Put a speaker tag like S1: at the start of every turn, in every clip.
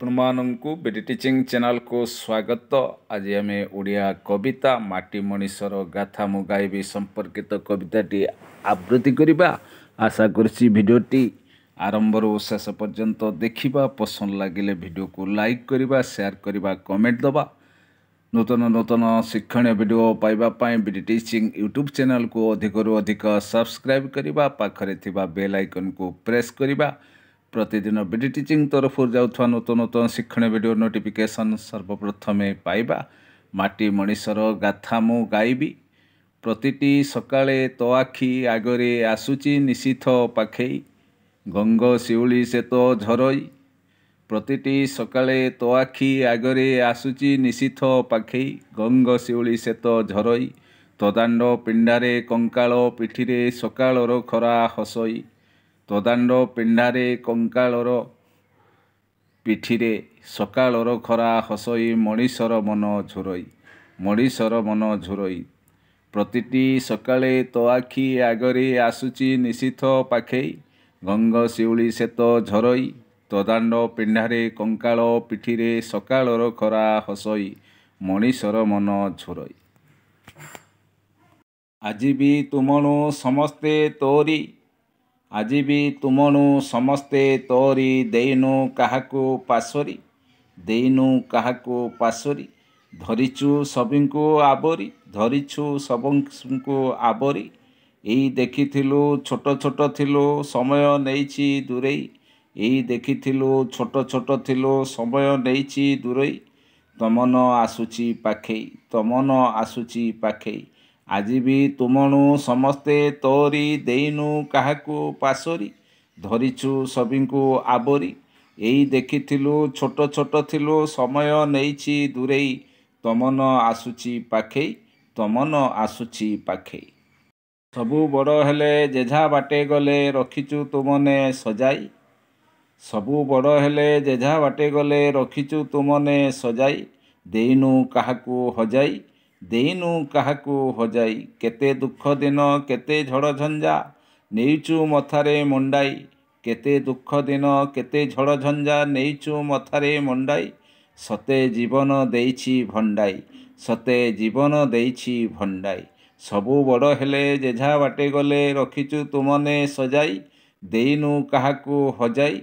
S1: ଆପଣମାନଙ୍କୁ ବିଡ଼ି ଟିଚିଂ ଚ୍ୟାନେଲକୁ ସ୍ୱାଗତ ଆଜି ଆମେ ଓଡ଼ିଆ କବିତା ମାଟି ମଣିଷର ଗାଥା ମୁଁ ଗାଇବି ସମ୍ପର୍କିତ କବିତାଟି ଆବୃତ୍ତି କରିବା ଆଶା କରୁଛି ଭିଡ଼ିଓଟି ଆରମ୍ଭରୁ ଶେଷ ପର୍ଯ୍ୟନ୍ତ ଦେଖିବା ପସନ୍ଦ ଲାଗିଲେ ଭିଡ଼ିଓକୁ ଲାଇକ୍ କରିବା ସେୟାର କରିବା କମେଣ୍ଟ ଦେବା ନୂତନ ନୂତନ ଶିକ୍ଷଣୀୟ ଭିଡ଼ିଓ ପାଇବା ପାଇଁ ବିଡ଼ି ଟିଚିଂ ୟୁଟ୍ୟୁବ୍ ଚ୍ୟାନେଲକୁ ଅଧିକରୁ ଅଧିକ ସବସ୍କ୍ରାଇବ୍ କରିବା ପାଖରେ ଥିବା ବେଲ୍ ଆଇକନ୍କୁ ପ୍ରେସ୍ କରିବା ପ୍ରତିଦିନ ବିଡ଼ି ଟିଚିଂ ତରଫରୁ ଯାଉଥିବା ନୂତନ ନୂତନ ଶିକ୍ଷଣୀୟ ଭିଡ଼ିଓ ନୋଟିଫିକେସନ୍ ସର୍ବପ୍ରଥମେ ପାଇବା ମାଟି ମଣିଷର ଗାଥା ମୁଁ ଗାଇବି ପ୍ରତିଟି ସକାଳେ ତୋ ଆଖି ଆଗରେ ଆସୁଛି ନିଶିଥ ପାଖେଇ ଗଙ୍ଗ ଶିଉଳି ସେ ତ ଝରଇ ପ୍ରତିଟି ସକାଳେ ତୋ ଆଖି ଆଗରେ ଆସୁଛି ନିଶିଥ ପାଖେଇ ଗଙ୍ଗ ଶିଉଳି ସେ ତ ଝରଇ ତଦାଣ୍ଡ ପିଣ୍ଡାରେ କଙ୍କାଳ ପିଠିରେ ସକାଳର ଖରା ହସଇ ତଦାଣ୍ଡ ପିଣ୍ଡାରେ କଙ୍କାଳର ପିଠିରେ ସକାଳର ଖରା ହସଇ ମଣିଷର ମନ ଝୁରଇ ମଣିଷର ମନ ଝୁରଇ ପ୍ରତିଟି ସକାଳେ ତ ଆଖି ଆଗରେ ଆସୁଛି ନିଶିଥ ପାଖେଇ ଗଙ୍ଗ ଶିଉଳି ସେତ ଝରଇ ତଦାଣ୍ଡ ପିଣ୍ଡାରେ କଙ୍କାଳ ପିଠିରେ ସକାଳର ଖରା ହସଇ ମଣିଷର ମନ ଝୁରଇ ଆଜି ବି ତୁମଣୁ ସମସ୍ତେ ତୋରି ଆଜି ବି ତୁମଣୁ ସମସ୍ତେ ତୋରି ଦେଇନୁ କାହାକୁ ପାଶ୍ୱରୀ ଦେଇନୁ କାହାକୁ ପାଶ୍ୱରୀ ଧରିଛୁ ସବିଙ୍କୁ ଆବରି ଧରିଛୁ ସବୁଙ୍କୁ ଆବରି ଏଇ ଦେଖିଥିଲୁ ଛୋଟ ଛୋଟ ଥିଲୁ ସମୟ ନେଇଛି ଦୂରେଇ ଏଇ ଦେଖିଥିଲୁ ଛୋଟ ଛୋଟ ଥିଲୁ ସମୟ ନେଇଛି ଦୂରେଇ ତମନ ଆସୁଛି ପାଖେଇ ତମନ ଆସୁଛି ପାଖେଇ ଆଜି ବି ତୁମଣୁ ସମସ୍ତେ ତୋରି ଦେଇନୁ କାହାକୁ ପାସୋରି ଧରିଛୁ ସବିଙ୍କୁ ଆବରି ଏଇ ଦେଖିଥିଲୁ ଛୋଟ ଛୋଟ ଥିଲୁ ସମୟ ନେଇଛି ଦୂରେଇ ତମନ ଆସୁଛି ପାଖେଇ ତମନ ଆସୁଛି ପାଖେଇ ସବୁ ବଡ଼ ହେଲେ ଜେଝା ବାଟେ ଗଲେ ରଖିଛୁ ତୁମନେ ସଜାଇ ସବୁ ବଡ଼ ହେଲେ ଜେଝା ବାଟେ ଗଲେ ରଖିଛୁ ତୁମନେ ସଜାଇ ଦେଇନୁ କାହାକୁ ହଜାଇ ଦେଇନୁ କାହାକୁ ହଜାଇ କେତେ ଦୁଃଖ ଦିନ କେତେ ଝଡ଼ ଝଞ୍ଜା ନେଇଛୁ ମଥାରେ ମୁଣ୍ଡାଇ କେତେ ଦୁଃଖ ଦିନ କେତେ ଝଡ଼ ଝଞ୍ଜା ନେଇଛୁ ମଥାରେ ମୁଣ୍ଡାଇ ସତେ ଜୀବନ ଦେଇଛି ଭଣ୍ଡାଇ ସତେ ଜୀବନ ଦେଇଛି ଭଣ୍ଡାଇ ସବୁ ବଡ଼ ହେଲେ ଯେଝା ବାଟେ ଗଲେ ରଖିଛୁ ତୁମନେ ସଜାଇ ଦେଇନୁ କାହାକୁ ହଜାଇ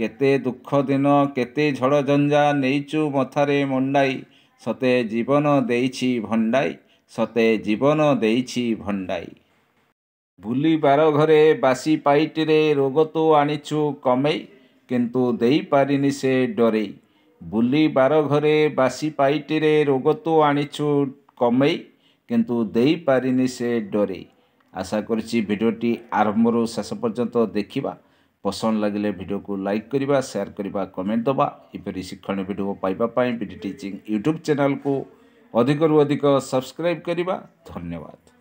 S1: କେତେ ଦୁଃଖ ଦିନ କେତେ ଝଡ଼ ଝଞ୍ଜା ନେଇଛୁ ମଥାରେ ମୁଣ୍ଡାଇ ସତେ ଜୀବନ ଦେଇଛି ଭଣ୍ଡାଇ ସତେ ଜୀବନ ଦେଇଛି ଭଣ୍ଡାଇ ଭୁଲିବାର ଘରେ ବାସି ପାଇଟିରେ ରୋଗ ତୁ ଆଣିଛୁ କମେଇ କିନ୍ତୁ ଦେଇପାରିନି ସେ ଡରେଇ ବୁଲିବାର ଘରେ ବାସି ପାଇଟିରେ ରୋଗ ତୁ ଆଣିଛୁ କମେଇ କିନ୍ତୁ ଦେଇପାରିନି ସେ ଡରେଇ ଆଶା କରୁଛି ଭିଡ଼ିଓଟି ଆରମ୍ଭରୁ ଶେଷ ପର୍ଯ୍ୟନ୍ତ ଦେଖିବା ପସନ୍ଦ ଲାଗିଲେ ଭିଡ଼ିଓକୁ ଲାଇକ୍ କରିବା ସେୟାର କରିବା କମେଣ୍ଟ ଦେବା ଏପରି ଶିକ୍ଷଣୀୟ ଭିଡ଼ିଓ ପାଇବା ପାଇଁ ବି ଟି ଟିଚିଂ ୟୁଟ୍ୟୁବ୍ ଚ୍ୟାନେଲ୍କୁ ଅଧିକରୁ ଅଧିକ ସବସ୍କ୍ରାଇବ୍ କରିବା ଧନ୍ୟବାଦ